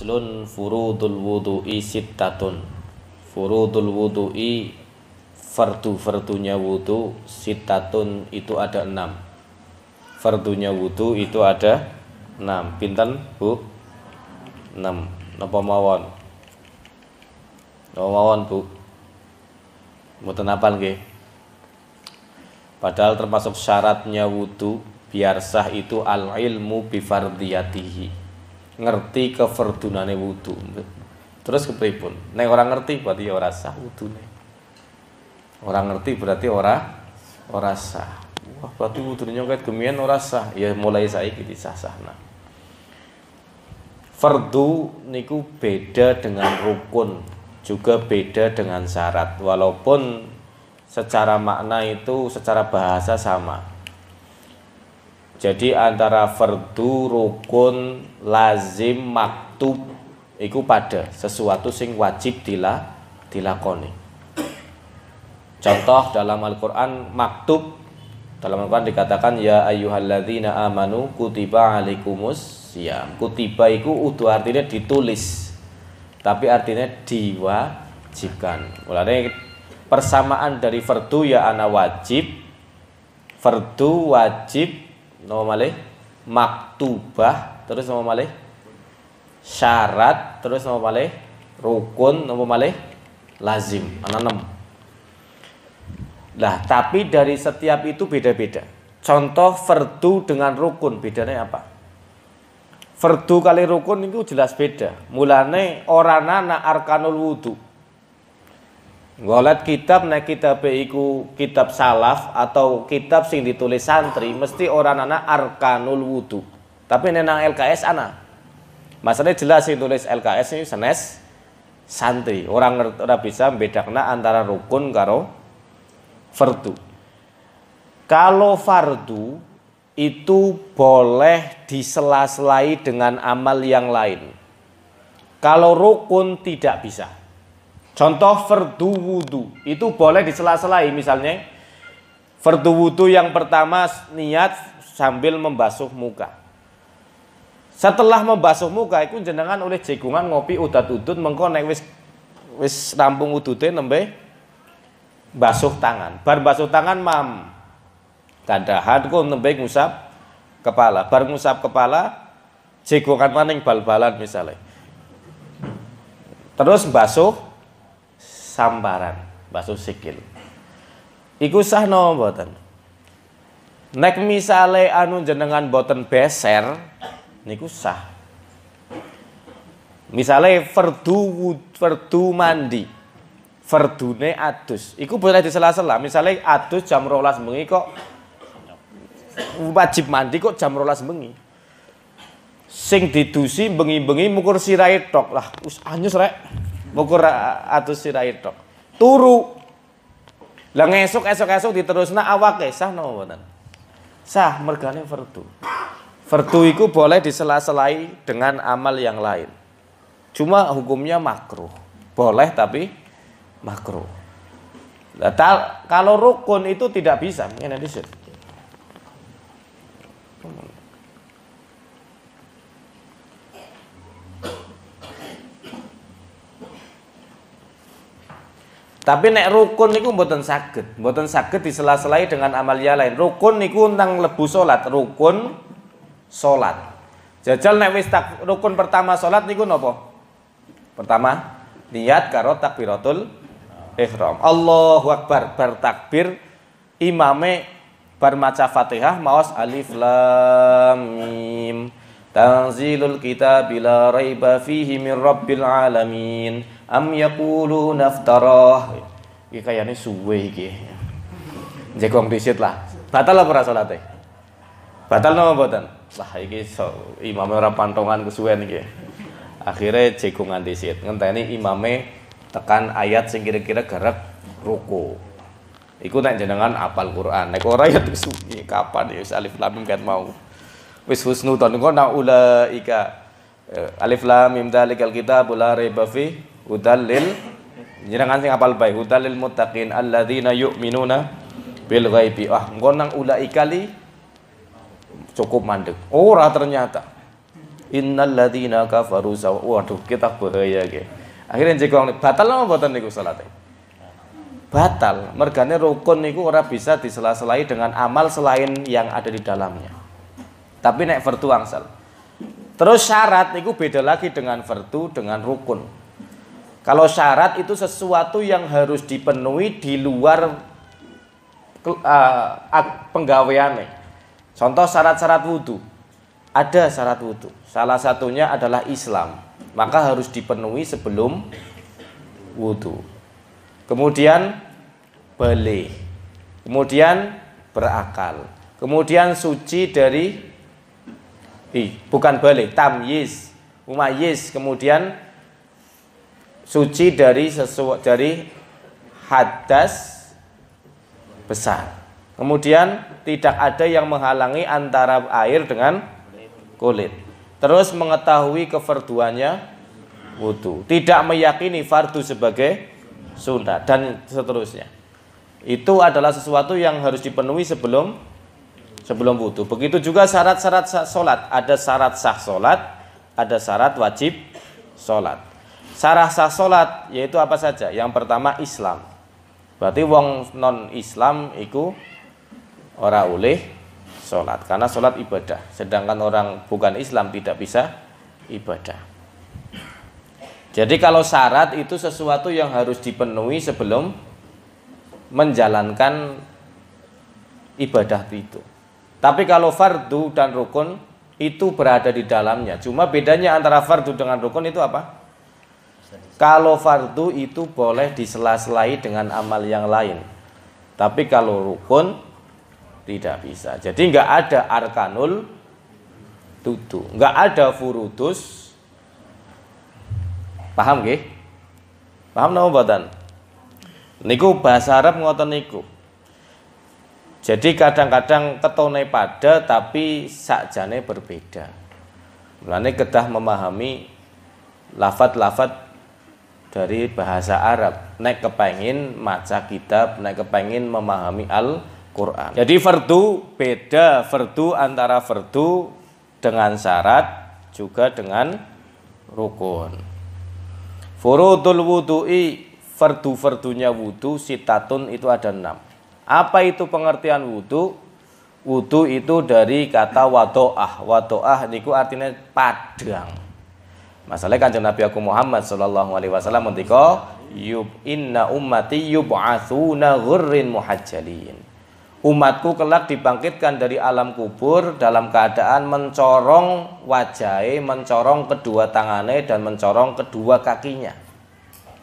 Faslun furudul wudu'i sittatun Furudul wudu'i Fardu-fardunya wudu Sittatun itu ada enam Fardunya wudu itu ada enam Pinten bu? Enam Napa mawon? Napa mawon bu? Mutan apa nggih. Padahal termasuk syaratnya wudu biar sah itu al ilmu bi fardiyatihi ngerti keverdunane wudu terus kepripun nek orang ngerti berarti ya ora sah wudune orang ngerti berarti ora ora sah wah berarti wudune nggak gemian ora sah ya mulai saiki disah-sahna fardu niku beda dengan rukun juga beda dengan syarat walaupun secara makna itu secara bahasa sama jadi antara fardu, rukun, lazim, maktub itu pada sesuatu sing wajib dila, dilakoni. Contoh dalam Al-Qur'an maktub dalam Al-Qur'an dikatakan ya ayyuhalladzina amanu kutiba alikumus ya Kutiba itu utuh artinya ditulis. Tapi artinya diwajibkan. Mulanya persamaan dari fardu ya ana wajib, fardu wajib, Nama malih maktubah, terus nama malih syarat, terus nama malih rukun, nama malih lazim. Ana enam. Lah, tapi dari setiap itu beda-beda. Contoh fardu dengan rukun bedanya apa? Fardu kali rukun itu jelas beda. Mulane orang nana arkanul wudu. Golat kitab nek kitab iku kitab salaf atau kitab sing ditulis santri mesti orang anak arkanul wudu. Tapi nenang LKS ana. Masalahnya jelas sing tulis LKS ini senes santri. Orang ora bisa bedakna antara rukun karo fardu. Kalau fardu itu boleh disela-selai dengan amal yang lain. Kalau rukun tidak bisa. Contoh fardu wudu. Itu boleh disela-selai misalnya fardu wudu yang pertama niat sambil membasuh muka. Setelah membasuh muka itu jenengan oleh jegungan ngopi udah udut mengko nek wis wis rampung udute nembe basuh tangan. Bar basuh tangan mam. Kandahan ku nembe ngusap kepala. Bar ngusap kepala cekukan maning bal-balan misalnya. Terus basuh sambaran bakso sikil iku sah no boten. nek misale anu jenengan boten beser niku sah misale fardu fardu mandi fardune adus iku boleh disela-sela misale adus jam 12 bengi kok wajib mandi kok jam 12 bengi sing didusi bengi-bengi mukur sirai tok lah us anyus rek ngukur atus sirai tok. Turu. Lah ngesuk esok-esok diterusna awake sah no bener Sah mergane fardu. Fardu iku boleh disela-selai dengan amal yang lain. Cuma hukumnya makruh. Boleh tapi makruh. Nah, kalau rukun itu tidak bisa, ini disini. Tapi nek rukun niku mboten saged, mboten saged disela-selai dengan amalia lain. Rukun niku tentang lebu salat, rukun salat. Jajal nek wis tak, rukun pertama salat niku nopo? Pertama niat karo takbiratul ihram. Allahu akbar bertakbir imame bar maca Fatihah maos alif lam mim. Tanzilul kitab la raiba fihi min rabbil alamin am yakulu aftarah ini kayaknya suwe iki jekong disit lah batal lah pura sholatnya batal lah buatan lah iki so, imamnya orang pantongan kesuwen iki akhirnya jekong disit ngenteni imame tekan ayat sing kira-kira gerak ruku iku nek jenengan apal Quran nek ora ya disuwi kapan ya alif lam mim kat mau wis husnudzon kok naulaika eh, alif lam mim dzalikal kitab la raiba fi hudalil jenengan sing apal bae hudalil muttaqin alladzina yu'minuna bil ghaibi ah ngonang ula ulaika cukup mandek ora ternyata innal ladzina kafaru saw waduh kita bahaya ge akhirnya wong batal apa mboten niku salate batal mergane rukun niku ora bisa disela-selai dengan amal selain yang ada di dalamnya tapi nek vertu angsal terus syarat niku beda lagi dengan vertu dengan rukun kalau syarat itu sesuatu yang harus dipenuhi di luar uh, eh, penggaweannya. Contoh syarat-syarat wudhu. Ada syarat wudhu. Salah satunya adalah Islam. Maka harus dipenuhi sebelum wudhu. Kemudian balik. Kemudian berakal. Kemudian suci dari ih bukan balik, tamyiz, umayiz, kemudian suci dari sesuatu dari hadas besar. Kemudian tidak ada yang menghalangi antara air dengan kulit. Terus mengetahui keverduannya wudhu. Tidak meyakini fardu sebagai sunnah dan seterusnya. Itu adalah sesuatu yang harus dipenuhi sebelum sebelum wudhu. Begitu juga syarat-syarat sholat. Ada syarat sah sholat, ada syarat wajib sholat sarasa solat yaitu apa saja? Yang pertama Islam. Berarti wong non Islam itu orang oleh solat karena solat ibadah. Sedangkan orang bukan Islam tidak bisa ibadah. Jadi kalau syarat itu sesuatu yang harus dipenuhi sebelum menjalankan ibadah itu. Tapi kalau fardu dan rukun itu berada di dalamnya. Cuma bedanya antara fardu dengan rukun itu apa? Kalau fardu itu boleh disela-selai dengan amal yang lain. Tapi kalau rukun tidak bisa. Jadi nggak ada arkanul tutu, nggak ada furutus. Paham gih? Paham nama badan? Niku bahasa Arab ngoten niku. Jadi kadang-kadang ketone pada tapi sakjane berbeda. Mulane kedah memahami lafat-lafat dari bahasa Arab. Nek kepengin maca kitab, nek kepengin memahami Al-Qur'an. Jadi vertu beda vertu antara vertu dengan syarat juga dengan rukun. Furudul wudu'i fardu-fardunya wudu sitatun itu ada enam. Apa itu pengertian wudu? Wudu itu dari kata wadoah. Wadoah niku artinya padang Masalahnya kanjeng Nabi aku Muhammad sallallahu alaihi wasallam ngendika yub inna ummati yub'atsuna ghurrin muhajjalin. Umatku kelak dibangkitkan dari alam kubur dalam keadaan mencorong wajahnya, mencorong kedua tangannya dan mencorong kedua kakinya.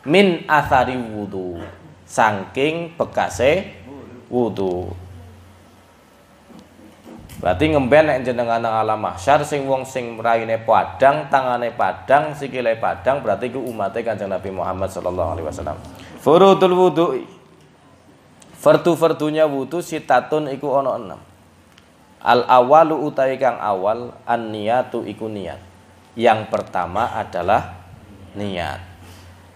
Min athari wudu. saking bekase wudu. Berarti ngemben nek jenengan nang alam mahsyar sing wong sing raine padang, tangane padang, sikile padang berarti ku umate Kanjeng Nabi Muhammad sallallahu alaihi wasallam. Furudul wudu. Fardu-fardunya wudu sitatun iku ana enam. Al awalu utai kang awal an niyatu iku niat. Yang pertama adalah niat.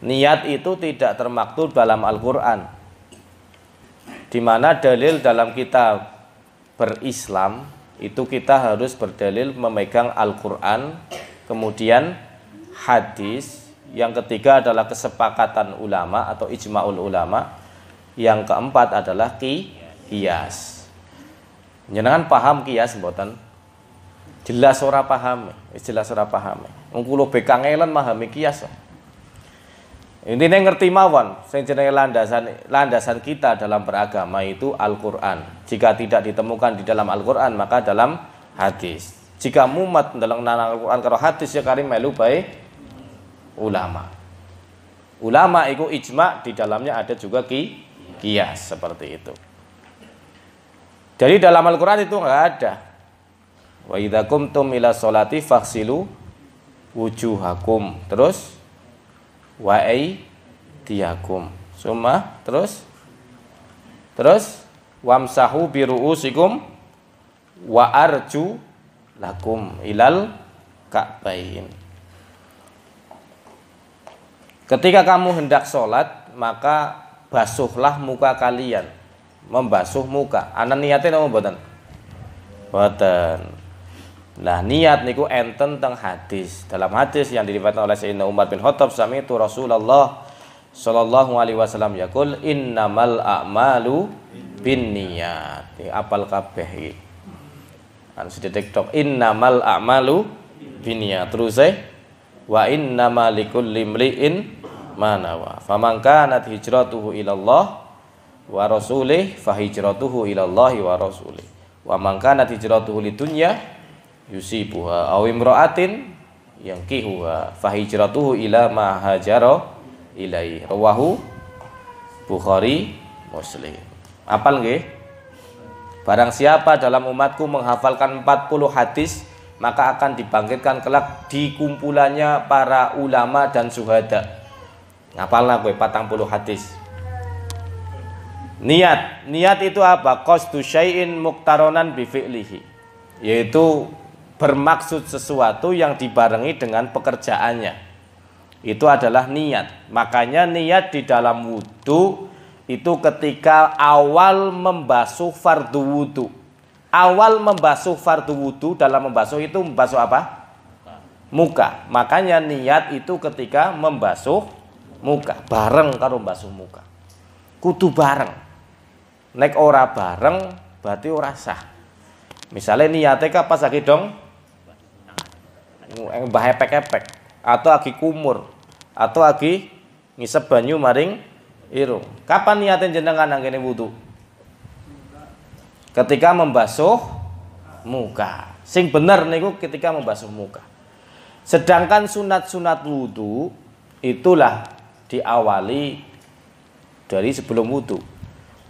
Niat itu tidak termaktub dalam Al-Qur'an. Di mana dalil dalam kitab berislam itu kita harus berdalil memegang Al-Quran, kemudian hadis, yang ketiga adalah kesepakatan ulama atau ijma'ul ulama, yang keempat adalah ki kias. Jenengan paham kias buatan Jelas ora paham, jelas ora paham. Wong kula bekang elen pahami kias. Intinya ngerti mawon, sing landasan landasan kita dalam beragama itu Al-Qur'an. Jika tidak ditemukan di dalam Al-Qur'an, maka dalam hadis. Jika mumat dalam Al-Qur'an karo hadis ya karim melu ulama. Ulama itu ijma di dalamnya ada juga ki kias seperti itu. Jadi dalam Al-Qur'an itu enggak ada. Wa idza qumtum ila sholati faghsilu wujuhakum. Terus wa aydiyakum. Suma terus terus wamsahu bi ru'usikum wa arju lakum ilal ka'bain. Ketika kamu hendak sholat, maka basuhlah muka kalian. Membasuh muka. Anak niatnya mau buatan, buatan. Nah niat niku enten teng hadis. Dalam hadis yang diriwayatkan oleh Sayyidina Umar bin Khattab sami itu Rasulullah Shallallahu alaihi wasallam yakul innamal a'malu bin niat. Apal kabeh iki. Anu sedetek tok innamal a'malu bin niat. Terus eh wa innamal likulli imri'in ma nawa. Faman kanat hijratuhu ilallah wa rasulih fa hijratuhu ilallahi wa rasulih. Wa man kanat hijratuhu lidunya yusibuha aw imra'atin yang kihuha fahijratuhu ila ma hajara ilai rawahu Bukhari Muslim apal nggih barang siapa dalam umatku menghafalkan 40 hadis maka akan dibangkitkan kelak di kumpulannya para ulama dan suhada. Ngapalna gue patang puluh hadis. Niat, niat itu apa? Qasdu syai'in muktaronan bifi'lihi. Yaitu bermaksud sesuatu yang dibarengi dengan pekerjaannya. Itu adalah niat. Makanya niat di dalam wudhu itu ketika awal membasuh fardu wudhu. Awal membasuh fardu wudhu dalam membasuh itu membasuh apa? Muka. Makanya niat itu ketika membasuh muka. Bareng kalau membasuh muka. Kudu bareng. Nek ora bareng berarti ora sah. Misalnya niatnya ke lagi dong Eh, mbah epek-epek atau lagi kumur atau lagi ngisep banyu maring irung. Kapan niatin jenengan nang ini wudu? Ketika membasuh muka. Sing bener niku ketika membasuh muka. Sedangkan sunat-sunat wudu itulah diawali dari sebelum wudu.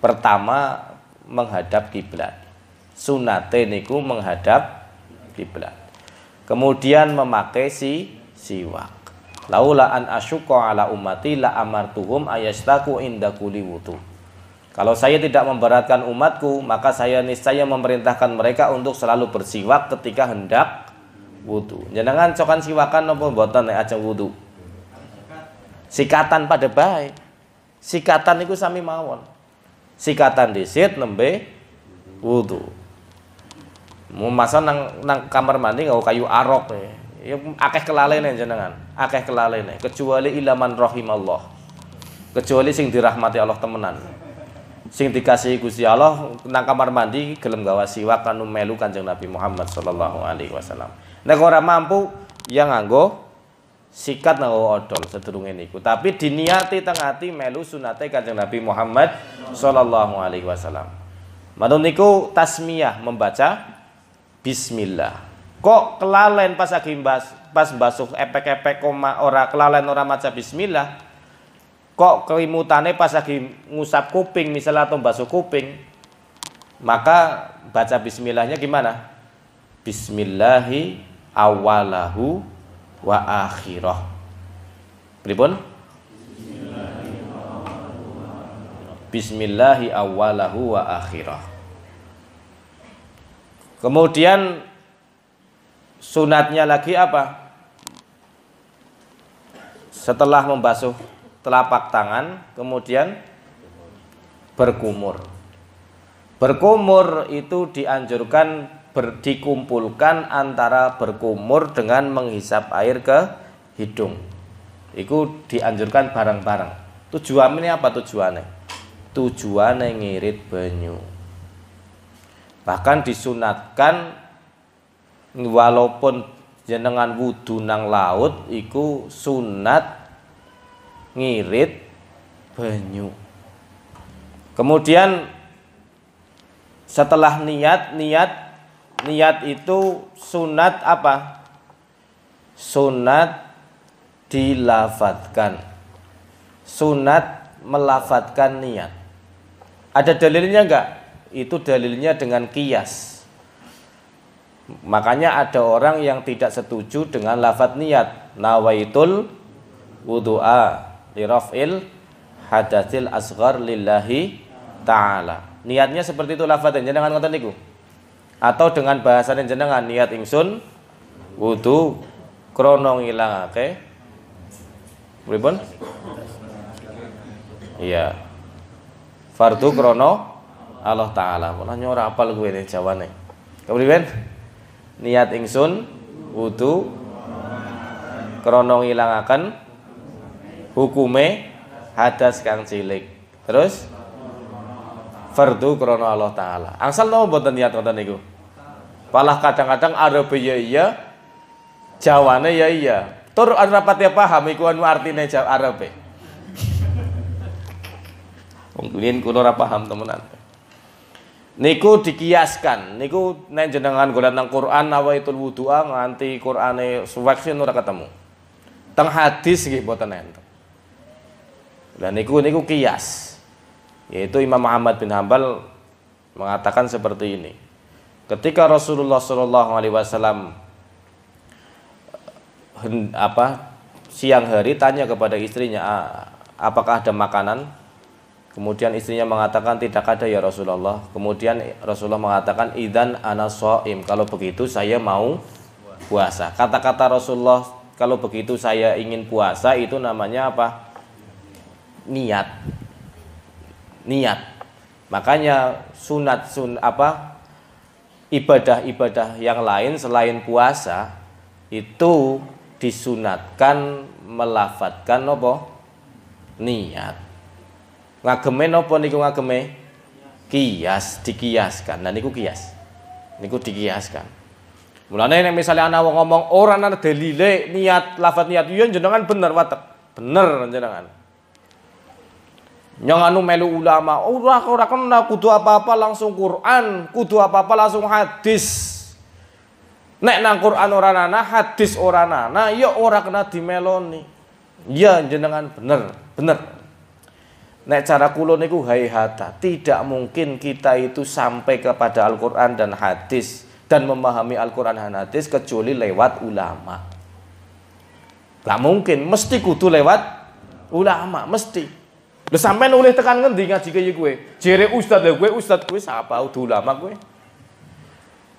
Pertama menghadap kiblat. Sunate niku menghadap kiblat kemudian memakai si siwak laula an asyuka ala ummati la amartuhum ayastaku inda kuli wudu kalau saya tidak memberatkan umatku maka saya niscaya memerintahkan mereka untuk selalu bersiwak ketika hendak wudu jenengan cokan siwakan nopo mboten nek ajeng wudu sikatan pada baik sikatan itu sami mawon sikatan disit nembe wudu Mau masa nang nang kamar mandi nggak kayu arok ya. Ya akeh kelalaian jenengan, akeh kelalaian. Kecuali ilaman Allah, Kecuali sing dirahmati Allah temenan. Sing dikasihi Gusti Allah nang kamar mandi gelem gawa siwak kanu melu Kanjeng Nabi Muhammad sallallahu alaihi wasallam. Nek ora mampu yang nganggo sikat nang odol sedurunge niku tapi diniati teng ati melu sunate Kanjeng Nabi Muhammad sallallahu alaihi wasallam manut niku tasmiyah membaca bismillah. Kok kelalen pas lagi bas, pas basuh epek-epek koma ora kelalen ora maca bismillah. Kok kelimutane pas lagi ngusap kuping misalnya atau basuh kuping. Maka baca bismillahnya gimana? Bismillahi awalahu wa akhirah. Pripun? Bismillahi awalahu wa akhirah. Kemudian sunatnya lagi apa? Setelah membasuh telapak tangan, kemudian berkumur. Berkumur itu dianjurkan ber, dikumpulkan antara berkumur dengan menghisap air ke hidung. Itu dianjurkan bareng-bareng. Tujuannya apa tujuannya? Tujuannya ngirit banyu. Bahkan disunatkan walaupun jenengan wudhu nang laut iku sunat ngirit banyu. Kemudian setelah niat, niat niat itu sunat apa? Sunat dilafatkan. Sunat melafatkan niat. Ada dalilnya enggak? itu dalilnya dengan kias. Makanya ada orang yang tidak setuju dengan lafat niat. Nawaitul wudhu'a liraf'il hadatsil asghar lillahi ta'ala. Niatnya seperti itu lafadznya jenengan ngoten niku. Atau dengan bahasa jenengan niat ingsun wudu krono ngilangake pripun? Iya. Fardu krono Allah taala. Mulane nyora apal gue ini jawane. Kemudian Niat ingsun wudu hilang akan hukume hadas kang cilik. Terus fardu krono Allah taala. Angsal tau buat niat kata niku? Palah kadang-kadang Arabi ya iya, Jawane ya iya. Tur rapat ya paham iku anu artine Arab. Arabi Mungkin kuno ora paham temenan niku dikiaskan niku nek jenengan golek nang Quran nawaitul wudhu'a nganti Qur'ane suwaksi ora ketemu teng hadis nggih mboten enten dan niku niku kias yaitu Imam Muhammad bin Hambal mengatakan seperti ini ketika Rasulullah Shallallahu Alaihi Wasallam eh, apa siang hari tanya kepada istrinya apakah ada makanan Kemudian istrinya mengatakan tidak ada ya Rasulullah. Kemudian Rasulullah mengatakan idan ana soim. Kalau begitu saya mau puasa. Kata-kata Rasulullah kalau begitu saya ingin puasa itu namanya apa? Niat. Niat. Makanya sunat sun apa ibadah-ibadah yang lain selain puasa itu disunatkan melafatkan apa? Niat Ngageme nopo niku ngageme? Kias, dikiaskan. Nah niku kias. Niku dikiaskan. Mulane nek misale ana wong ngomong ora ana dalile niat lafat niat yo iya, jenengan bener watek. Bener jenengan. Yang anu melu ulama, ora ora kena kudu apa-apa langsung Quran, kudu apa-apa langsung hadis. Nek nang Quran ora ana hadis ora ana ya ora kena dimeloni. Ya jenengan bener, bener. Nek cara kulo niku hayhata, tidak mungkin kita itu sampai kepada Al-Qur'an dan hadis dan memahami Al-Qur'an dan hadis kecuali lewat ulama. Lah mungkin mesti kudu lewat ulama, mesti. Lu sampai nulis tekan ngendi ngaji ya gue Jere ustad lah gue ustad gue siapa udah ulama gue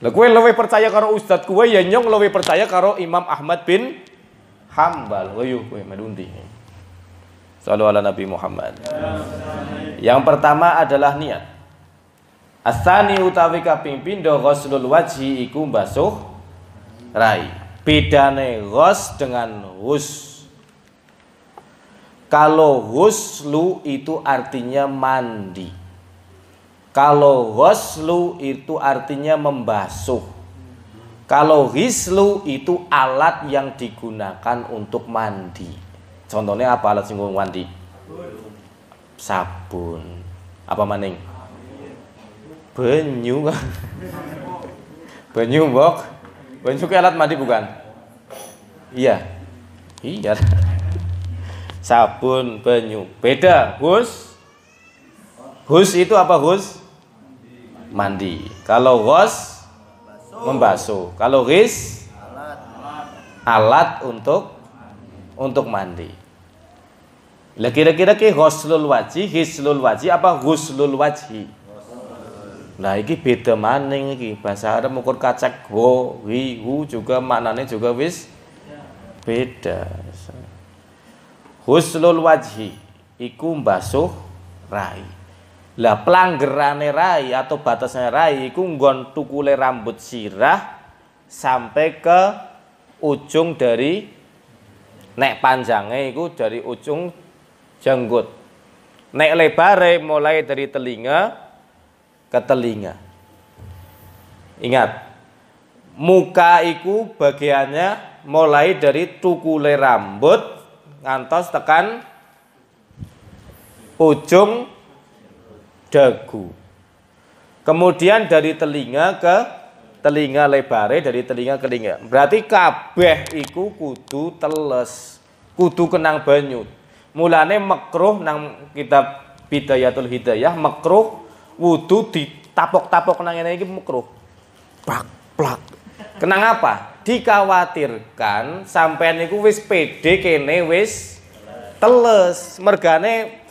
Lu gue lebih percaya karo ustad gue ya nyong lebih percaya karo Imam Ahmad bin Hambal. Oh, yuk iya, gue medundi. Salu ala Nabi Muhammad. Yang pertama adalah niat. Asani utawi kaping pindo ghuslul wajhi iku basuh rai. Bedane ghus dengan hus. Kalau huslu itu artinya mandi. Kalau ghuslu itu artinya membasuh. Kalau ghislu itu alat yang digunakan untuk mandi. Contohnya apa alat singgung wanti? Sabun. Apa maning? Banyu. Banyu bok. Banyu Benyu ke alat mandi bukan? Iya. Iya. Sabun, banyu. Beda. Hus. Hus itu apa hus? Mandi. Kalau gos membasuh. Kalau ris alat untuk untuk mandi. Lah kira-kira ki ghuslul wajhi, hislul wajhi apa ghuslul wajhi? Lah iki beda maning iki. Bahasa Arab ukur kacak wo, wi, hu juga maknane juga wis beda. Ghuslul wajhi iku basuh rai. Lah pelanggerane rai atau batasnya rai iku nggon tukule rambut sirah sampai ke ujung dari nek panjangnya itu dari ujung janggut. Naik lebare mulai dari telinga ke telinga. Ingat, muka iku bagiannya mulai dari tukule rambut ngantos tekan ujung dagu. Kemudian dari telinga ke telinga lebare dari telinga ke telinga. Berarti kabeh iku kudu teles, kudu kenang banyut. Mulane makruh nang kitab Bidayatul Hidayah makruh wudu ditapok-tapok nang ngene iki makruh. Plak plak. Kenang apa? Dikhawatirkan sampean niku wis pede kene wis teles. Mergane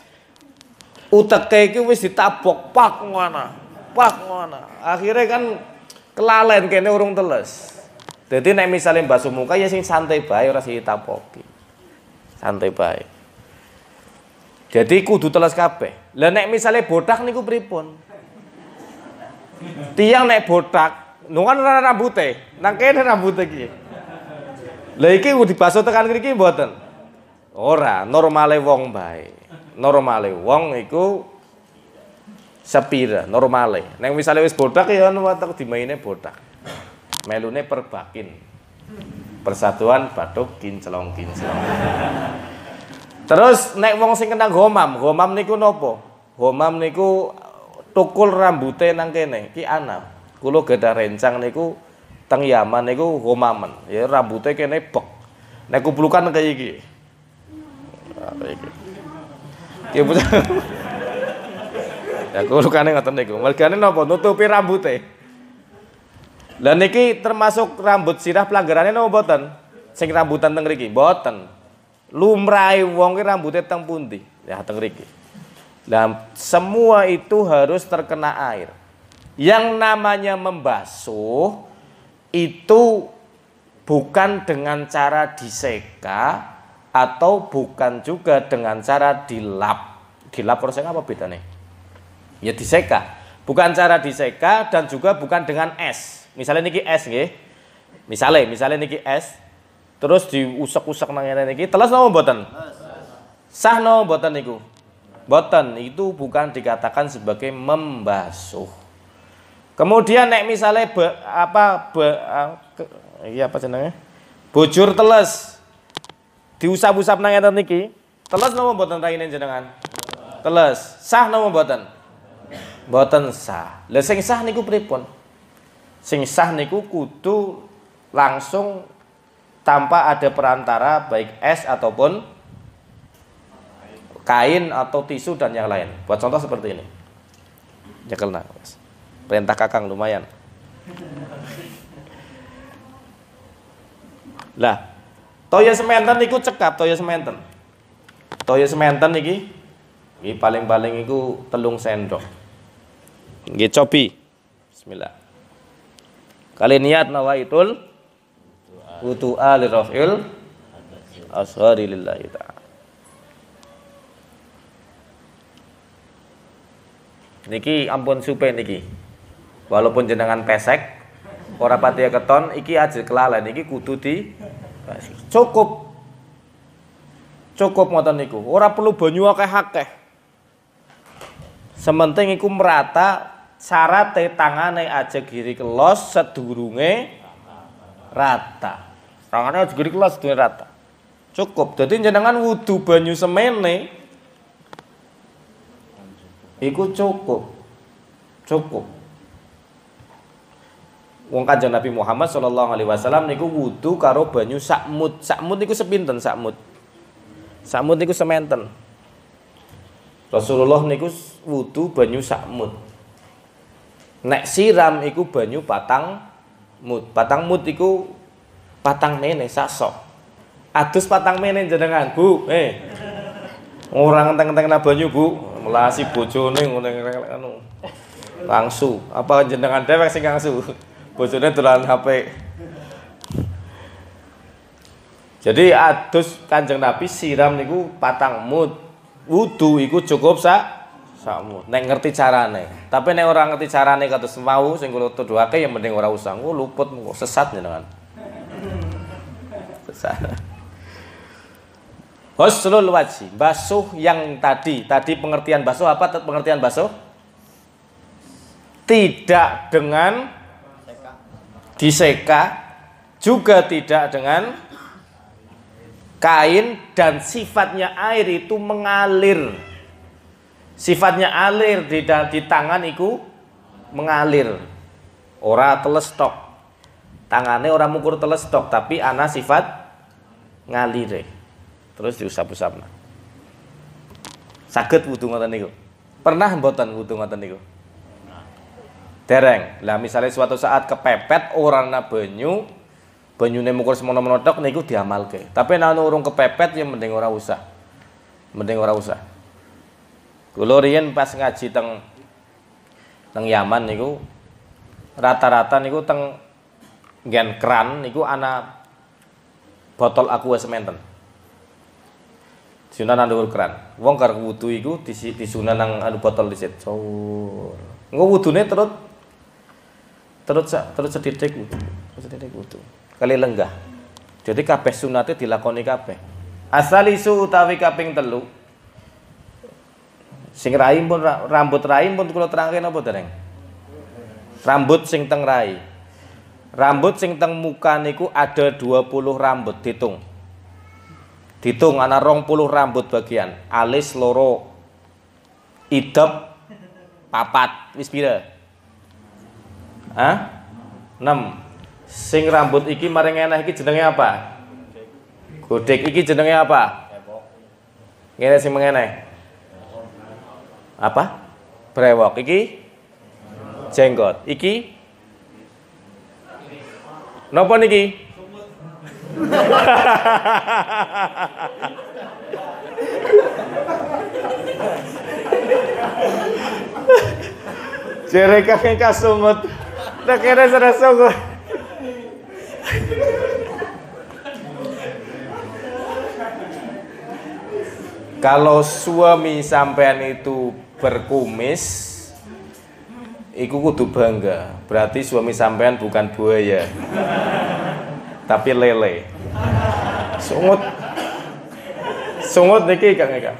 uteke iki wis ditabok pak ngono. Pak ngono. Akhirnya kan kelalen kene urung teles. Jadi nek misalnya basuh muka ya sing santai bae ora sing ditapoki. Santai bae. Jadi kudu telas kabeh. Lah nek misale botak niku pripun? Tiang nek botak, nu kan ora rambute, nang kene rambute iki. Lah iki kudu dibaso tekan ngriki mboten. Ora, normale wong bae. Normale wong iku sepira, normale. Nek misale wis botak ya ono watak dimaine botak. Melune perbakin. Persatuan Batuk Kinclong Kinclong. Terus nek wong sing kena gomam, gomam niku nopo? Gomam niku tukul rambute nang kene, ki ana. Kulo gadah rencang niku teng Yaman niku gomamen, ya rambute kene bek. Nek kuplukan kaya iki. Ki putar. Ya kulukane ngoten niku. Mergane nopo nutupi rambute. Lah niki termasuk rambut sirah pelanggarane nopo mboten? Sing rambutan teng mriki, mboten. Lumrai wong ki rambutnya teng pundi? Ya teng riki. semua itu harus terkena air. Yang namanya membasuh itu bukan dengan cara diseka atau bukan juga dengan cara dilap. Dilap prosesnya apa nih? Ya diseka. Bukan cara diseka dan juga bukan dengan es. Misalnya niki es nggih. Misalnya, misalnya niki es, Terus diusak-usak nang ngene iki, telas napa mboten? Sah napa mboten niku? Mboten, itu bukan dikatakan sebagai membasuh. Kemudian nek misalnya be, apa be, eh, ke, iya apa jenenge? Bujur telas, Diusap-usap nang ini niki, telas napa mboten raine jenengan? telas Sah napa mboten? Mboten sah. Lah sing sah niku pripun? Sing sah niku kudu langsung tanpa ada perantara baik es ataupun kain atau tisu dan yang lain. Buat contoh seperti ini. Jekelna. Perintah Kakang lumayan. Lah, toya sementen ikut cekap toya sementen. Toya sementen iki iki paling-paling iku telung sendok. Nggih cobi. Bismillah. Kali niat nawaitul Kutu li raf'il asghari lillahi ta'ala niki ampun supe niki walaupun jenengan pesek ora pati keton iki aja kelalen iki kudu di cukup cukup ngoten niku ora perlu banyu akeh-akeh sementing iku merata syarat tangane aja giri kelos sedurunge rata. Rangane aja gede kelas duwe rata. Cukup. Jadi jenengan wudu banyu semene iku cukup. Cukup. Wong kanjeng Nabi Muhammad sallallahu alaihi wasallam niku wudu karo banyu sakmut. Sakmut niku sepinten sakmut? Sakmut niku sementen. Rasulullah niku wudu banyu sakmut. Nek siram iku banyu patang mut. Patang mut iku patang mene sakso adus patang mene jenengan bu eh orang teng-teng nabanyu bu melasi bojone anu langsu apa jenengan dewek sing langsu bojone tulang HP jadi adus kanjeng nabi siram niku patang mut wudu iku cukup sak sakmu nek ngerti carane tapi nek orang ngerti carane kados semau sing kula tuduhake ya mending ora usah luput sesat jenengan salah. Huslul wajib basuh yang tadi. Tadi pengertian basuh apa? Pengertian basuh? Tidak dengan diseka, juga tidak dengan kain dan sifatnya air itu mengalir. Sifatnya alir di, di tangan itu mengalir. Ora telestok. Tangannya orang mukur telestok, tapi ana sifat ngalire terus diusap-usap sakit wudhu ngoten niku pernah mboten wudhu ngoten niku dereng lah misalnya suatu saat kepepet orang na banyu banyune mukul semono menodok niku niku ke tapi nana urung kepepet ya mending orang usah mending orang usah Kulorian pas ngaji teng teng Yaman niku rata-rata niku teng gen keran niku anak botol aqua sementen sunan anu keran. wong karo wudu iku disunan nang anu botol dhisik sawur engko wudune terus terus terus sedidik wudu sedidik wudu kali lenggah jadi kabeh sunate dilakoni kabeh isu utawi kaping telu sing rai pun rambut rai pun kula terangke napa dereng rambut sing teng rai Rambut sing teng muka niku ada 20 rambut ditung. Ditung ana 20 rambut bagian, alis loro, idep papat, wis pira? Hah? 6. Sing rambut iki maring iki jenenge apa? Godek iki jenenge apa? Ngene sing mengene. Apa? Brewok iki jenggot. Iki Napa niki? Jere kakek kasumut? Tak kira serasa gue. Kalau suami sampean itu berkumis, iku kudu bangga. Berarti suami sampean bukan buaya tapi lele. Sungut. Sungut niki Kang Eka.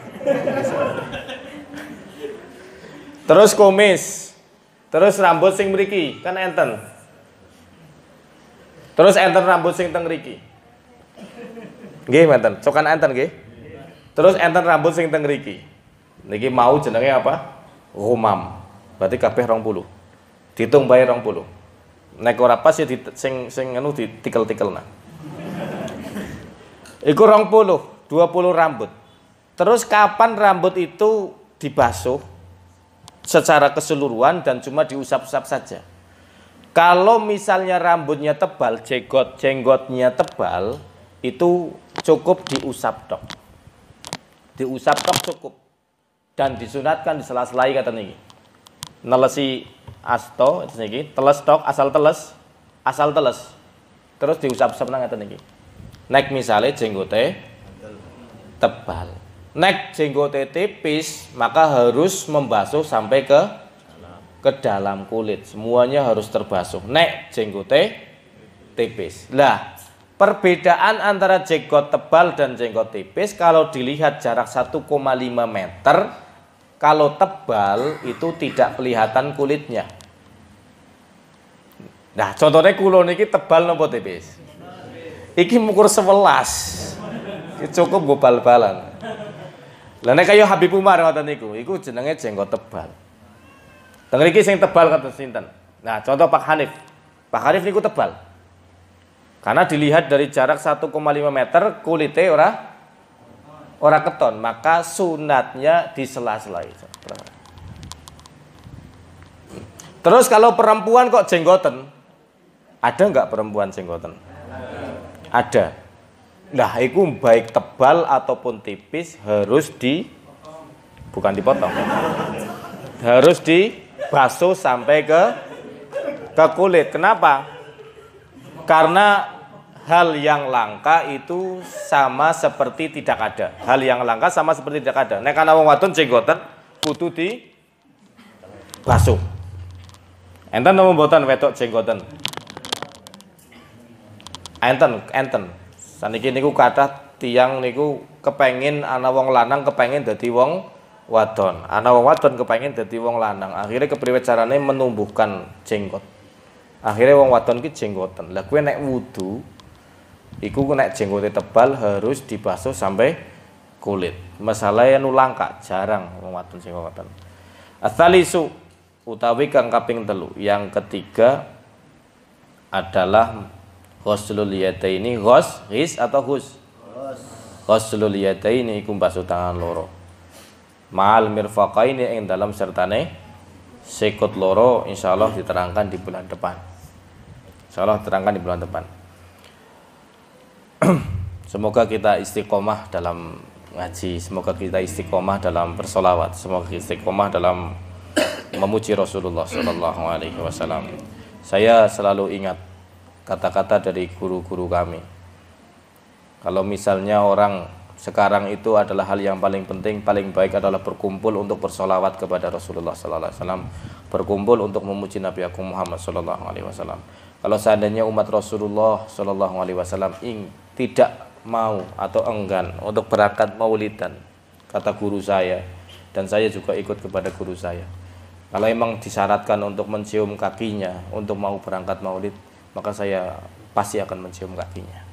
Terus kumis. Terus rambut sing mriki, kan enten. Terus enten rambut sing teng mriki. Nggih, enten. Cokan enten nggih. Terus enten rambut sing teng mriki. Niki mau jenenge apa? Rumam. Berarti kabeh 20. Ditung bayar 20 nek ora pas ya di, sing sing anu ditikel nah. Iku 20, 20 rambut. Terus kapan rambut itu dibasuh secara keseluruhan dan cuma diusap-usap saja? Kalau misalnya rambutnya tebal, jenggot jenggotnya tebal, itu cukup diusap dok. Diusap dok cukup dan disunatkan di sela-selai kata nih. Nelesi asto itu niki teles tok asal teles asal teles terus diusap-usap nang ngeten niki nek misale jenggote tebal nek jenggote tipis maka harus membasuh sampai ke ke dalam kulit semuanya harus terbasuh nek jenggote tipis lah Perbedaan antara jenggot tebal dan jenggot tipis kalau dilihat jarak 1,5 meter kalau tebal itu tidak kelihatan kulitnya. Nah, contohnya kulo niki tebal nopo tipis. Iki mukur sebelas. Cukup gue bal-balan. Lah kayak Habib Umar ngoten niku, iku jenenge jenggot tebal. Teng mriki sing tebal kata sinten? Nah, contoh Pak Hanif. Pak Hanif niku tebal. Karena dilihat dari jarak 1,5 meter kulitnya ora orang keton, maka sunatnya di sela-sela itu. Terus kalau perempuan kok jenggoten? Ada nggak perempuan jenggoten? Ada. Nah, itu baik tebal ataupun tipis harus di bukan dipotong. harus dibasuh sampai ke ke kulit. Kenapa? Karena hal yang langka itu sama seperti tidak ada. Hal yang langka sama seperti tidak ada. Nek ana wong wadon jenggoten kudu di basuh. Enten nemu mboten wetok jenggoten? Enten, enten. Saniki niku kata tiang niku kepengin ana wong lanang kepengin dadi wong wadon. Ana wong wadon kepengin dadi wong lanang. Akhirnya kepriwe carane menumbuhkan jenggot. Akhirnya wong wadon ki jenggoten. Lah kuwi nek wudu iku kena jenggote tebal harus dibasuh sampai kulit Masalahnya nulang langka jarang wong wadon sing ngoten utawi kang kaping telu yang ketiga adalah ghuslul ini ghus ghis atau hus ghuslul ini iku basuh tangan loro ma'al ini yang dalam sertane sekut loro insya Allah diterangkan di bulan depan Insya Allah terangkan di bulan depan semoga kita istiqomah dalam ngaji, semoga kita istiqomah dalam bersolawat, semoga istiqomah dalam memuji Rasulullah Shallallahu Alaihi Wasallam. Saya selalu ingat kata-kata dari guru-guru kami. Kalau misalnya orang sekarang itu adalah hal yang paling penting, paling baik adalah berkumpul untuk bersolawat kepada Rasulullah Sallallahu Alaihi Wasallam, berkumpul untuk memuji Nabi Agung Muhammad Sallallahu Alaihi Wasallam. Kalau seandainya umat Rasulullah Sallallahu Alaihi Wasallam ingin tidak mau atau enggan untuk berangkat maulidan kata guru saya dan saya juga ikut kepada guru saya kalau emang disyaratkan untuk mencium kakinya untuk mau berangkat maulid maka saya pasti akan mencium kakinya